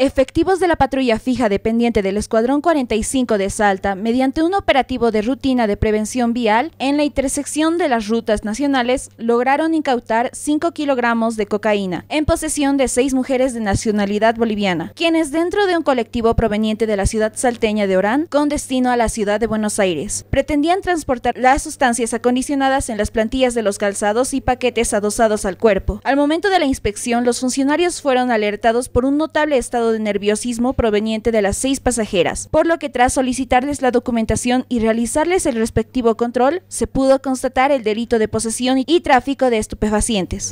Efectivos de la patrulla fija dependiente del Escuadrón 45 de Salta, mediante un operativo de rutina de prevención vial en la intersección de las rutas nacionales, lograron incautar 5 kilogramos de cocaína en posesión de seis mujeres de nacionalidad boliviana, quienes dentro de un colectivo proveniente de la ciudad salteña de Orán, con destino a la ciudad de Buenos Aires, pretendían transportar las sustancias acondicionadas en las plantillas de los calzados y paquetes adosados al cuerpo. Al momento de la inspección, los funcionarios fueron alertados por un notable estado de nerviosismo proveniente de las seis pasajeras, por lo que tras solicitarles la documentación y realizarles el respectivo control, se pudo constatar el delito de posesión y tráfico de estupefacientes.